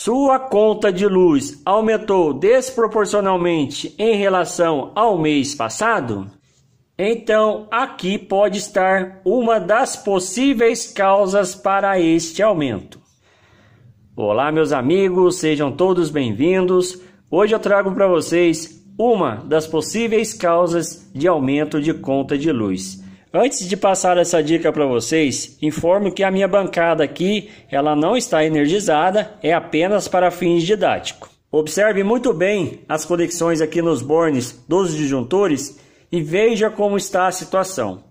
Sua conta de luz aumentou desproporcionalmente em relação ao mês passado? Então, aqui pode estar uma das possíveis causas para este aumento. Olá, meus amigos, sejam todos bem-vindos. Hoje eu trago para vocês uma das possíveis causas de aumento de conta de luz. Antes de passar essa dica para vocês, informo que a minha bancada aqui, ela não está energizada, é apenas para fins didáticos. Observe muito bem as conexões aqui nos bornes dos disjuntores e veja como está a situação.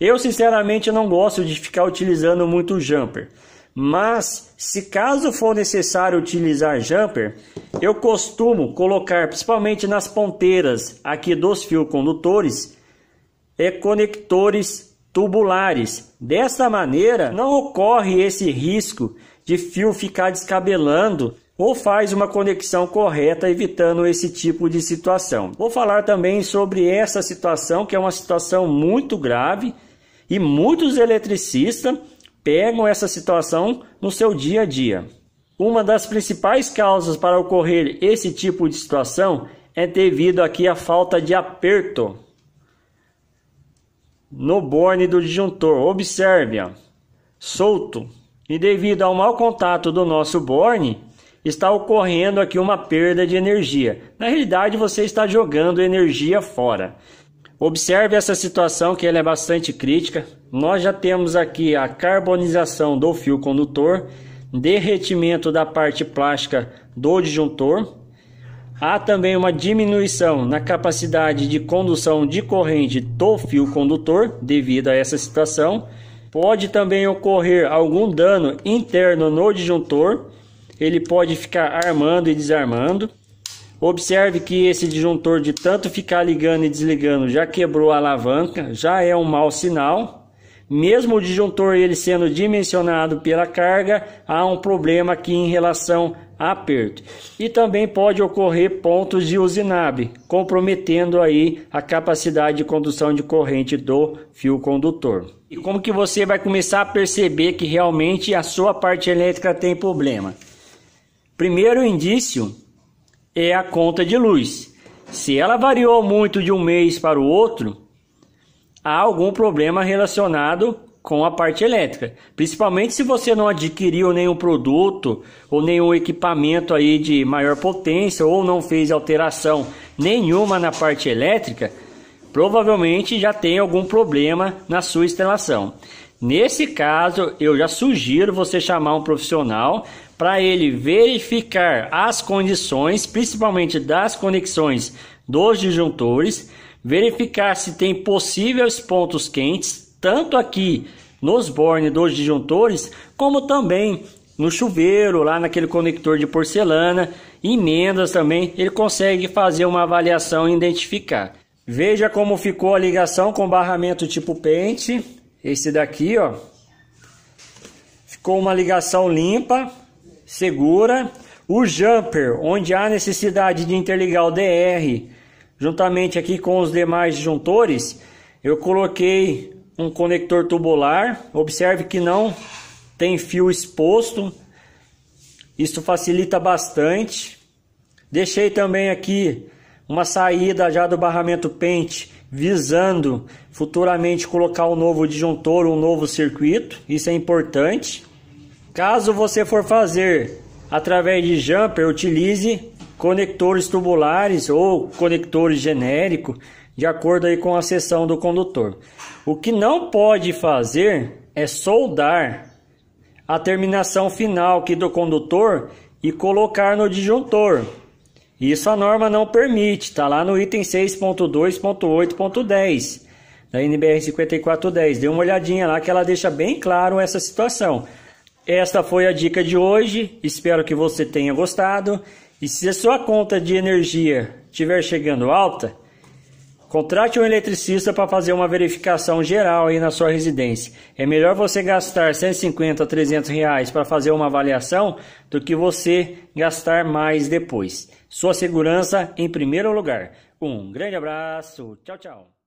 Eu sinceramente não gosto de ficar utilizando muito o jumper, mas se caso for necessário utilizar jumper, eu costumo colocar principalmente nas ponteiras aqui dos fios condutores e conectores tubulares. Dessa maneira, não ocorre esse risco de fio ficar descabelando ou faz uma conexão correta evitando esse tipo de situação. Vou falar também sobre essa situação, que é uma situação muito grave e muitos eletricistas pegam essa situação no seu dia a dia. Uma das principais causas para ocorrer esse tipo de situação é devido aqui à falta de aperto no borne do disjuntor. Observe, ó, solto. E devido ao mau contato do nosso borne, está ocorrendo aqui uma perda de energia. Na realidade, você está jogando energia fora. Observe essa situação que ela é bastante crítica. Nós já temos aqui a carbonização do fio condutor, derretimento da parte plástica do disjuntor, Há também uma diminuição na capacidade de condução de corrente do fio condutor devido a essa situação. Pode também ocorrer algum dano interno no disjuntor, ele pode ficar armando e desarmando. Observe que esse disjuntor, de tanto ficar ligando e desligando, já quebrou a alavanca, já é um mau sinal. Mesmo o disjuntor ele sendo dimensionado pela carga, há um problema aqui em relação aperto. E também pode ocorrer pontos de usinabe, comprometendo aí a capacidade de condução de corrente do fio condutor. E como que você vai começar a perceber que realmente a sua parte elétrica tem problema? Primeiro indício é a conta de luz. Se ela variou muito de um mês para o outro, há algum problema relacionado com a parte elétrica. Principalmente se você não adquiriu nenhum produto ou nenhum equipamento aí de maior potência ou não fez alteração nenhuma na parte elétrica, provavelmente já tem algum problema na sua instalação. Nesse caso, eu já sugiro você chamar um profissional para ele verificar as condições, principalmente das conexões dos disjuntores, verificar se tem possíveis pontos quentes tanto aqui nos bornes dos disjuntores, como também no chuveiro, lá naquele conector de porcelana, emendas também, ele consegue fazer uma avaliação e identificar. Veja como ficou a ligação com barramento tipo pente, esse daqui, ó. Ficou uma ligação limpa, segura. O jumper, onde há necessidade de interligar o DR, juntamente aqui com os demais juntores, eu coloquei um conector tubular. Observe que não tem fio exposto. Isso facilita bastante. Deixei também aqui uma saída já do barramento pente, visando futuramente colocar um novo disjuntor, um novo circuito. Isso é importante. Caso você for fazer através de jumper, utilize conectores tubulares ou conectores genérico de acordo aí com a sessão do condutor. O que não pode fazer é soldar a terminação final aqui do condutor e colocar no disjuntor. Isso a norma não permite, está lá no item 6.2.8.10 da NBR 5410. Dê uma olhadinha lá que ela deixa bem claro essa situação. Esta foi a dica de hoje, espero que você tenha gostado. E se a sua conta de energia estiver chegando alta, Contrate um eletricista para fazer uma verificação geral aí na sua residência. É melhor você gastar 150 a 300 reais para fazer uma avaliação do que você gastar mais depois. Sua segurança em primeiro lugar. Um grande abraço. Tchau, tchau.